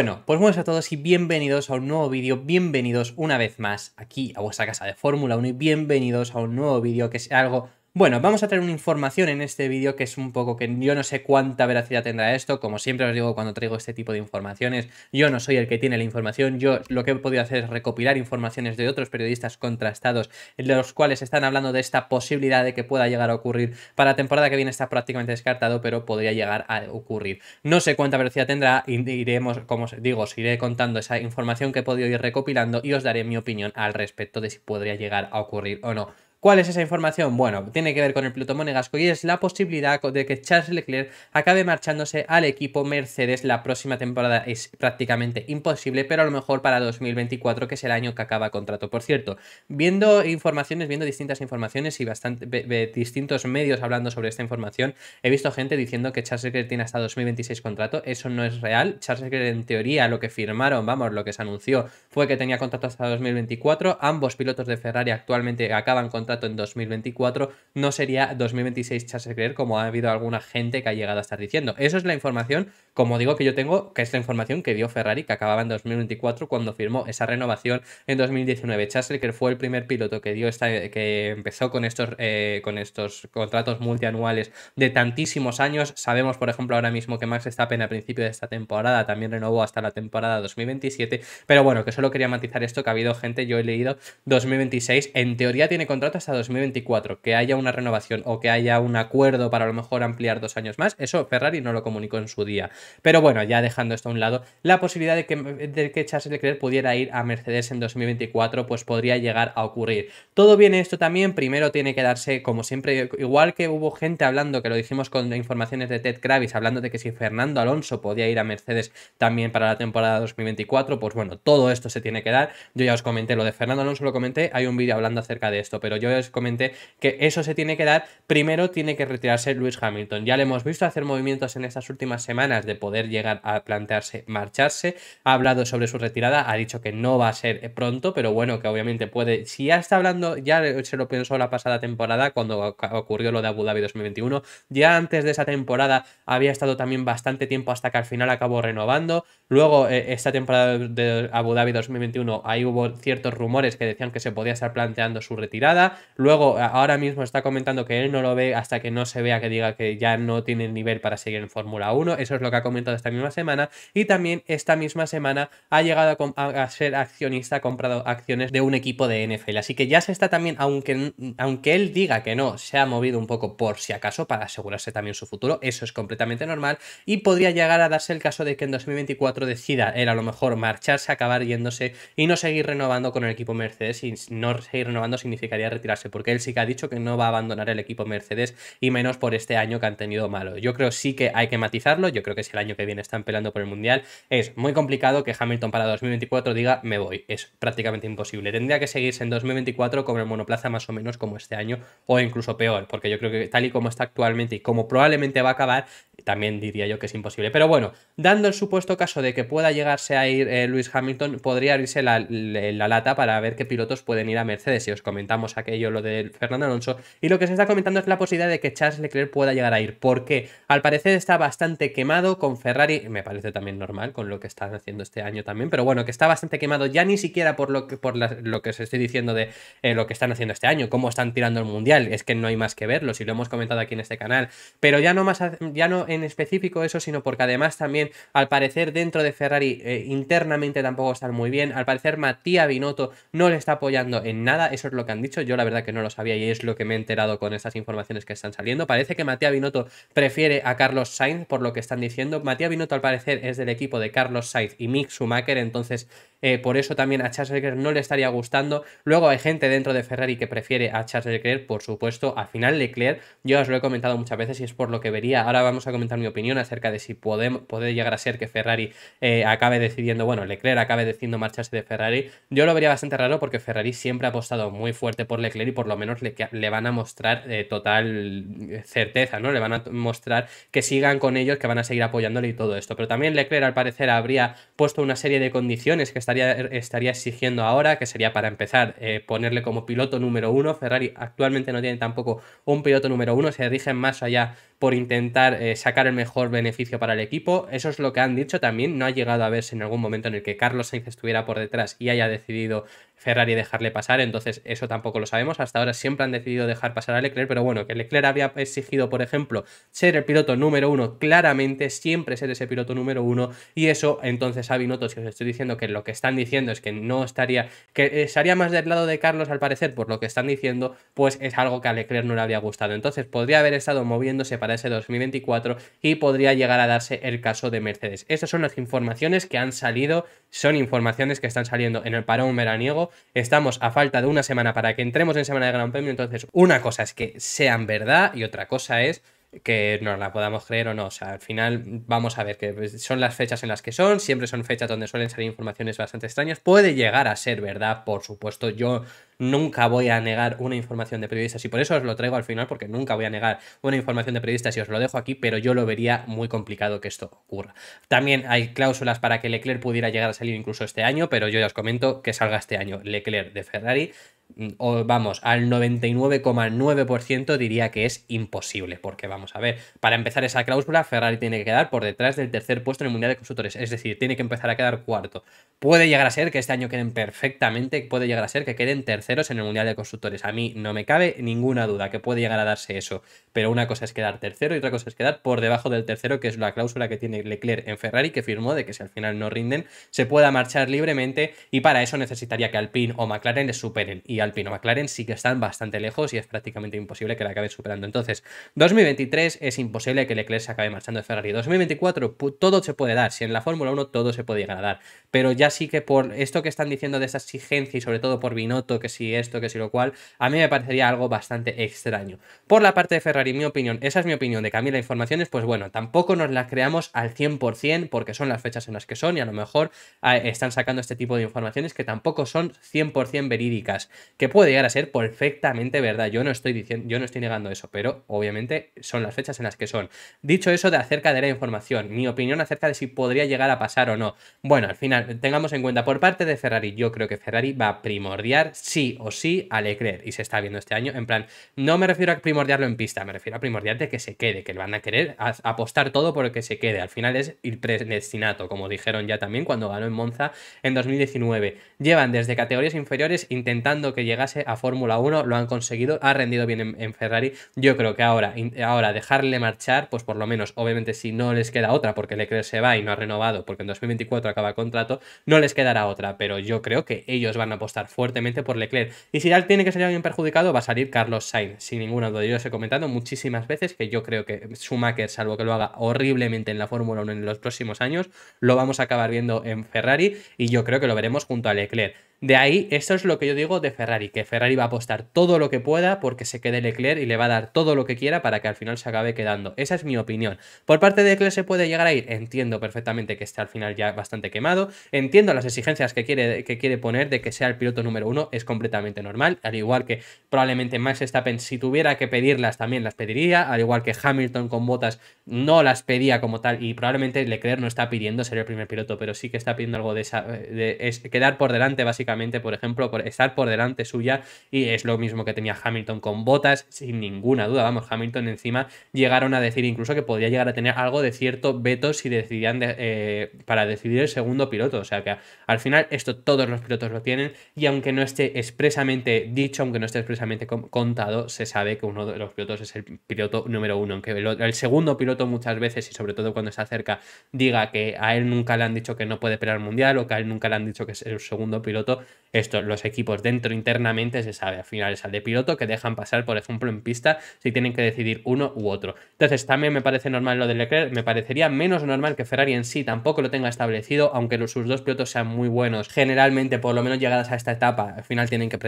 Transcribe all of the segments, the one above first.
bueno, pues buenos a todos y bienvenidos a un nuevo vídeo, bienvenidos una vez más aquí a vuestra casa de Fórmula 1 y bienvenidos a un nuevo vídeo que es algo bueno, vamos a traer una información en este vídeo que es un poco que yo no sé cuánta veracidad tendrá esto, como siempre os digo cuando traigo este tipo de informaciones, yo no soy el que tiene la información, yo lo que he podido hacer es recopilar informaciones de otros periodistas contrastados, los cuales están hablando de esta posibilidad de que pueda llegar a ocurrir, para la temporada que viene está prácticamente descartado, pero podría llegar a ocurrir. No sé cuánta veracidad tendrá, iremos, como os digo, os iré contando esa información que he podido ir recopilando y os daré mi opinión al respecto de si podría llegar a ocurrir o no. ¿Cuál es esa información? Bueno, tiene que ver con el piloto Monegasco y es la posibilidad de que Charles Leclerc acabe marchándose al equipo Mercedes la próxima temporada. Es prácticamente imposible, pero a lo mejor para 2024, que es el año que acaba contrato. Por cierto, viendo informaciones, viendo distintas informaciones y bastante distintos medios hablando sobre esta información, he visto gente diciendo que Charles Leclerc tiene hasta 2026 contrato. Eso no es real. Charles Leclerc, en teoría, lo que firmaron, vamos, lo que se anunció fue que tenía contrato hasta 2024. Ambos pilotos de Ferrari actualmente acaban contrato en 2024, no sería 2026 Chase como ha habido alguna gente que ha llegado a estar diciendo. Eso es la información, como digo, que yo tengo, que es la información que dio Ferrari, que acababa en 2024 cuando firmó esa renovación en 2019. Chase fue el primer piloto que dio esta, que empezó con estos, eh, con estos contratos multianuales de tantísimos años. Sabemos, por ejemplo, ahora mismo que Max Stappen a principio de esta temporada también renovó hasta la temporada 2027, pero bueno, que solo quería matizar esto, que ha habido gente, yo he leído 2026, en teoría tiene contratos a 2024, que haya una renovación o que haya un acuerdo para a lo mejor ampliar dos años más, eso Ferrari no lo comunicó en su día. Pero bueno, ya dejando esto a un lado, la posibilidad de que, de que Charles Leclerc pudiera ir a Mercedes en 2024, pues podría llegar a ocurrir. Todo bien esto también, primero tiene que darse, como siempre, igual que hubo gente hablando, que lo dijimos con informaciones de Ted Kravis, hablando de que si Fernando Alonso podía ir a Mercedes también para la temporada 2024, pues bueno, todo esto se tiene que dar. Yo ya os comenté lo de Fernando Alonso, lo comenté, hay un vídeo hablando acerca de esto, pero yo les comenté que eso se tiene que dar, primero tiene que retirarse Lewis Hamilton. Ya le hemos visto hacer movimientos en estas últimas semanas de poder llegar a plantearse marcharse. Ha hablado sobre su retirada, ha dicho que no va a ser pronto, pero bueno, que obviamente puede. Si ya está hablando, ya se lo pensó la pasada temporada cuando ocurrió lo de Abu Dhabi 2021. Ya antes de esa temporada había estado también bastante tiempo hasta que al final acabó renovando. Luego, eh, esta temporada de Abu Dhabi 2021, ahí hubo ciertos rumores que decían que se podía estar planteando su retirada. Luego, ahora mismo está comentando que él no lo ve hasta que no se vea que diga que ya no tiene nivel para seguir en Fórmula 1. Eso es lo que ha comentado esta misma semana. Y también esta misma semana ha llegado a, ser accionista, ha comprado acciones de un equipo de NFL. Así que ya se está también, aunque, aunque él diga que no, se ha movido un poco por si acaso para asegurarse también su futuro. Eso es completamente normal. Y podría llegar a darse el caso de que en 2024 decida él a lo mejor marcharse, acabar yéndose y no seguir renovando con el equipo Mercedes. Y no seguir renovando significaría retirar porque él sí que ha dicho que no va a abandonar el equipo Mercedes y menos por este año que han tenido malo. Yo creo sí que hay que matizarlo, yo creo que si el año que viene están peleando por el Mundial, es muy complicado que Hamilton para 2024 diga me voy, es prácticamente imposible. Tendría que seguirse en 2024 con el monoplaza más o menos como este año o incluso peor, porque yo creo que tal y como está actualmente y como probablemente va a acabar, también diría yo que es imposible. Pero bueno, dando el supuesto caso de que pueda llegarse a ir eh, Luis Hamilton, podría abrirse la, lata para ver qué pilotos pueden ir a Mercedes. Y os comentamos aquello, lo de Fernando Alonso. Y lo que se está comentando es la posibilidad de que Charles Leclerc pueda llegar a ir. Porque al parecer está bastante quemado con Ferrari. Me parece también normal con lo que están haciendo este año también. Pero bueno, que está bastante quemado ya ni siquiera por lo que, por lo que os estoy diciendo de eh, lo que están haciendo este año. Cómo están tirando el mundial. Es que no hay más que verlo. Si lo hemos comentado aquí en este canal. Pero ya no más. Ya no en específico eso, sino porque además también, al parecer, dentro de Ferrari eh, internamente tampoco están muy bien. Al parecer, Matías Binotto no le está apoyando en nada. Eso es lo que han dicho. Yo la verdad que no lo sabía y es lo que me he enterado con estas informaciones que están saliendo. Parece que Matías Binotto prefiere a Carlos Sainz, por lo que están diciendo. Matías Binotto, al parecer, es del equipo de Carlos Sainz y Mick Schumacher. Entonces, eh, por eso también a Charles Leclerc no le estaría gustando. Luego hay gente dentro de Ferrari que prefiere a Charles Leclerc, por supuesto. Al final Leclerc, yo os lo he comentado muchas veces y es por lo que vería. Ahora vamos a comentar mi opinión acerca de si podemos, puede llegar a ser que Ferrari eh, acabe decidiendo, bueno, Leclerc acabe decidiendo marcharse de Ferrari. Yo lo vería bastante raro porque Ferrari siempre ha apostado muy fuerte por Leclerc y por lo menos le, le van a mostrar eh, total certeza, ¿no? Le van a mostrar que sigan con ellos, que van a seguir apoyándole y todo esto. Pero también Leclerc al parecer habría puesto una serie de condiciones que están. Er, estaría, exigiendo ahora, que sería para empezar eh, ponerle como piloto número uno. Ferrari actualmente no tiene tampoco un piloto número uno, se dirigen más allá por intentar eh, sacar el mejor beneficio para el equipo. Eso es lo que han dicho también. No ha llegado a verse en algún momento en el que Carlos Sainz estuviera por detrás y haya decidido Ferrari dejarle pasar, entonces eso tampoco lo sabemos. Hasta ahora siempre han decidido dejar pasar a Leclerc, pero bueno, que Leclerc había exigido, por ejemplo, ser el piloto número uno, claramente siempre ser ese piloto número uno, y eso entonces a Binotto, si os estoy diciendo que lo que están diciendo es que no estaría, que eh, estaría más del lado de Carlos al parecer, por lo que están diciendo, pues es algo que a Leclerc no le había gustado. Entonces podría haber estado moviéndose para ese 2024 y podría llegar a darse el caso de Mercedes. Estas son las informaciones que han salido son informaciones que están saliendo en el parón veraniego. Estamos a falta de una semana para que entremos en semana de Gran Premio, entonces una cosa es que sean verdad y otra cosa es que nos la podamos creer o no. O sea, al final vamos a ver que son las fechas en las que son, siempre son fechas donde suelen salir informaciones bastante extrañas. Puede llegar a ser verdad, por supuesto. Yo nunca voy a negar una información de periodistas y por eso os lo traigo al final, porque nunca voy a negar una información de periodistas y os lo dejo aquí, pero yo lo vería muy complicado que esto ocurra. También hay cláusulas para que Leclerc pudiera llegar a salir incluso este año, pero yo ya os comento que salga este año Leclerc de Ferrari vamos, al 99,9% diría que es imposible, porque vamos a ver, para empezar esa cláusula, Ferrari tiene que quedar por detrás del tercer puesto en el Mundial de Constructores, es decir, tiene que empezar a quedar cuarto. Puede llegar a ser que este año queden perfectamente, puede llegar a ser que queden terceros en el Mundial de Constructores. A mí no me cabe ninguna duda que puede llegar a darse eso, pero una cosa es quedar tercero y otra cosa es quedar por debajo del tercero, que es la cláusula que tiene Leclerc en Ferrari, que firmó de que si al final no rinden, se pueda marchar libremente y para eso necesitaría que Alpine o McLaren le superen. Y Alpino McLaren sí que están bastante lejos y es prácticamente imposible que la acabe superando. Entonces, 2023 es imposible que Leclerc se acabe marchando de Ferrari. 2024 todo se puede dar. Si en la Fórmula 1 todo se puede llegar dar. Pero ya sí que por esto que están diciendo de esa exigencia y sobre todo por Binotto, que si esto, que si lo cual, a mí me parecería algo bastante extraño. Por la parte de Ferrari, mi opinión, esa es mi opinión de Camila Informaciones, pues bueno, tampoco nos la creamos al 100% porque son las fechas en las que son y a lo mejor ah, están sacando este tipo de informaciones que tampoco son 100% verídicas que puede llegar a ser perfectamente verdad. Yo no estoy diciendo, yo no estoy negando eso, pero obviamente son las fechas en las que son. Dicho eso de acerca de la información, mi opinión acerca de si podría llegar a pasar o no. Bueno, al final, tengamos en cuenta, por parte de Ferrari, yo creo que Ferrari va a primordiar sí o sí a Leclerc, y se está viendo este año, en plan, no me refiero a primordiarlo en pista, me refiero a primordiar de que se quede, que van a querer apostar todo por que se quede. Al final es el predestinato, como dijeron ya también cuando ganó en Monza en 2019. Llevan desde categorías inferiores intentando que llegase a Fórmula 1, lo han conseguido, ha rendido bien en, Ferrari. Yo creo que ahora, ahora dejarle marchar, pues por lo menos, obviamente, si no les queda otra, porque Leclerc se va y no ha renovado, porque en 2024 acaba el contrato, no les quedará otra. Pero yo creo que ellos van a apostar fuertemente por Leclerc. Y si ya tiene que salir alguien perjudicado, va a salir Carlos Sainz, sin ninguna duda. Yo os he comentado muchísimas veces que yo creo que Schumacher, salvo que lo haga horriblemente en la Fórmula 1 en los próximos años, lo vamos a acabar viendo en Ferrari y yo creo que lo veremos junto a Leclerc. De ahí, esto es lo que yo digo de Ferrari, que Ferrari va a apostar todo lo que pueda porque se quede Leclerc y le va a dar todo lo que quiera para que al final se acabe quedando. Esa es mi opinión. Por parte de Leclerc se puede llegar a ir, entiendo perfectamente que esté al final ya bastante quemado, entiendo las exigencias que quiere, que quiere poner de que sea el piloto número uno, es completamente normal, al igual que probablemente Max Stappen si tuviera que pedirlas también las pediría, al igual que Hamilton con botas no las pedía como tal y probablemente Leclerc no está pidiendo ser el primer piloto, pero sí que está pidiendo algo de, esa, de es, quedar por delante básicamente, por ejemplo, por estar por delante suya y es lo mismo que tenía Hamilton con botas, sin ninguna duda, vamos, Hamilton encima llegaron a decir incluso que podría llegar a tener algo de cierto veto si decidían eh, para decidir el segundo piloto, o sea que al final esto todos los pilotos lo tienen y aunque no esté expresamente dicho, aunque no esté expresamente contado, se sabe que uno de los pilotos es el piloto número uno, aunque el segundo piloto muchas veces y sobre todo cuando se acerca diga que a él nunca le han dicho que no puede pelear el mundial o que a él nunca le han dicho que es el segundo piloto, esto, los equipos dentro internamente se sabe, al final es al de piloto que dejan pasar, por ejemplo, en pista si tienen que decidir uno u otro. Entonces, también me parece normal lo de Leclerc, me parecería menos normal que Ferrari en sí tampoco lo tenga establecido, aunque sus dos pilotos sean muy buenos. Generalmente, por lo menos llegadas a esta etapa, al final tienen que,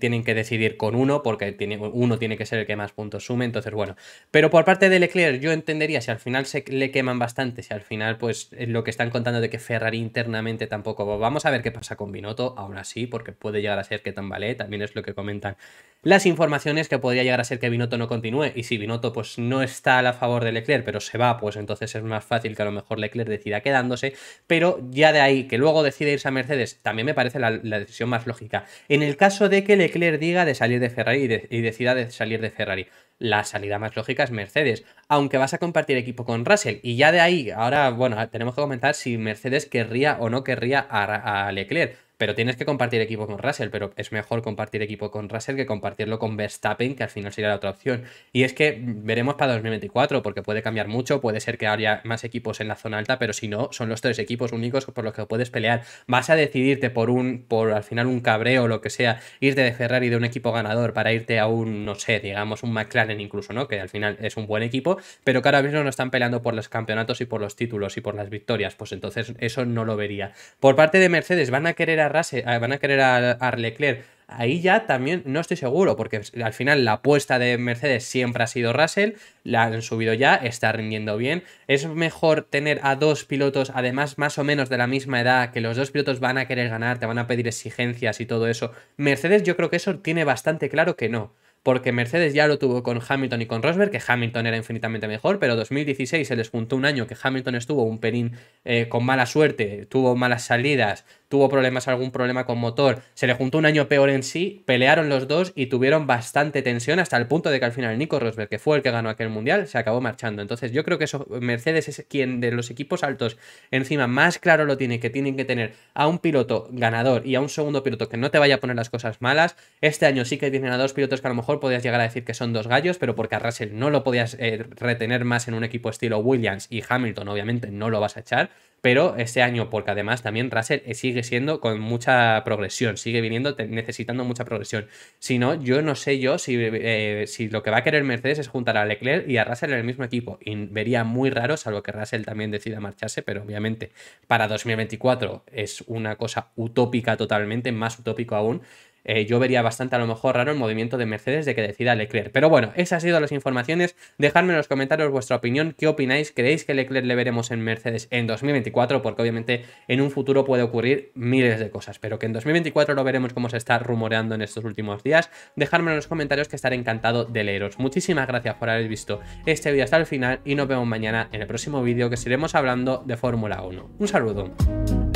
tienen que decidir con uno, porque tiene, uno tiene que ser el que más puntos sume, entonces bueno. Pero por parte de Leclerc, yo entendería si al final se le queman bastante, si al final, pues lo que están contando de que Ferrari internamente tampoco. Vamos a ver qué pasa con Binotto, aún así porque puede llegar a ser que tambalee, también es lo que comentan las informaciones que podría llegar a ser que Binotto no continúe. Y si Binotto pues no está a la favor de Leclerc, pero se va, pues entonces es más fácil que a lo mejor Leclerc decida quedándose. Pero ya de ahí que luego decide irse a Mercedes, también me parece la, decisión más lógica. En el caso de que Leclerc diga de salir de Ferrari y, decida de salir de Ferrari, la salida más lógica es Mercedes, aunque vas a compartir equipo con Russell. Y ya de ahí, ahora, bueno, tenemos que comentar si Mercedes querría o no querría a Leclerc pero tienes que compartir equipo con Russell, pero es mejor compartir equipo con Russell que compartirlo con Verstappen, que al final sería la otra opción. Y es que veremos para 2024, porque puede cambiar mucho, puede ser que haya más equipos en la zona alta, pero si no, son los tres equipos únicos por los que puedes pelear. Vas a decidirte por un, por al final un cabreo o lo que sea, irte de Ferrari de un equipo ganador para irte a un, no sé, digamos, un McLaren incluso, ¿no? Que al final es un buen equipo, pero que ahora mismo no están peleando por los campeonatos y por los títulos y por las victorias. Pues entonces eso no lo vería. Por parte de Mercedes, van a querer a Ah, van a querer a, Leclerc. Ahí ya también no estoy seguro, porque al final la apuesta de Mercedes siempre ha sido Russell, la han subido ya, está rindiendo bien. Es mejor tener a dos pilotos, además más o menos de la misma edad, que los dos pilotos van a querer ganar, te van a pedir exigencias y todo eso. Mercedes yo creo que eso tiene bastante claro que no porque Mercedes ya lo tuvo con Hamilton y con Rosberg, que Hamilton era infinitamente mejor, pero 2016 se les juntó un año que Hamilton estuvo un pelín eh, con mala suerte, tuvo malas salidas, tuvo problemas, algún problema con motor, se le juntó un año peor en sí, pelearon los dos y tuvieron bastante tensión hasta el punto de que al final Nico Rosberg, que fue el que ganó aquel mundial, se acabó marchando. Entonces yo creo que eso, Mercedes es quien de los equipos altos encima más claro lo tiene, que tienen que tener a un piloto ganador y a un segundo piloto que no te vaya a poner las cosas malas. Este año sí que tienen a dos pilotos que a lo mejor podías llegar a decir que son dos gallos, pero porque a Russell no lo podías eh, retener más en un equipo estilo Williams y Hamilton, obviamente no lo vas a echar. Pero este año, porque además también Russell eh, sigue siendo con mucha progresión, sigue viniendo necesitando mucha progresión. Si no, yo no sé yo si, eh, si lo que va a querer Mercedes es juntar a Leclerc y a Russell en el mismo equipo. Y vería muy raro, salvo que Russell también decida marcharse, pero obviamente para 2024 es una cosa utópica totalmente, más utópico aún eh, yo vería bastante a lo mejor raro el movimiento de Mercedes de que decida Leclerc. Pero bueno, esas han sido las informaciones. Dejadme en los comentarios vuestra opinión. ¿Qué opináis? ¿Creéis que Leclerc le veremos en Mercedes en 2024? Porque obviamente en un futuro puede ocurrir miles de cosas, pero que en 2024 lo veremos como se está rumoreando en estos últimos días. Dejadme en los comentarios que estaré encantado de leeros. Muchísimas gracias por haber visto este vídeo hasta el final y nos vemos mañana en el próximo vídeo que seguiremos hablando de Fórmula 1. Un saludo.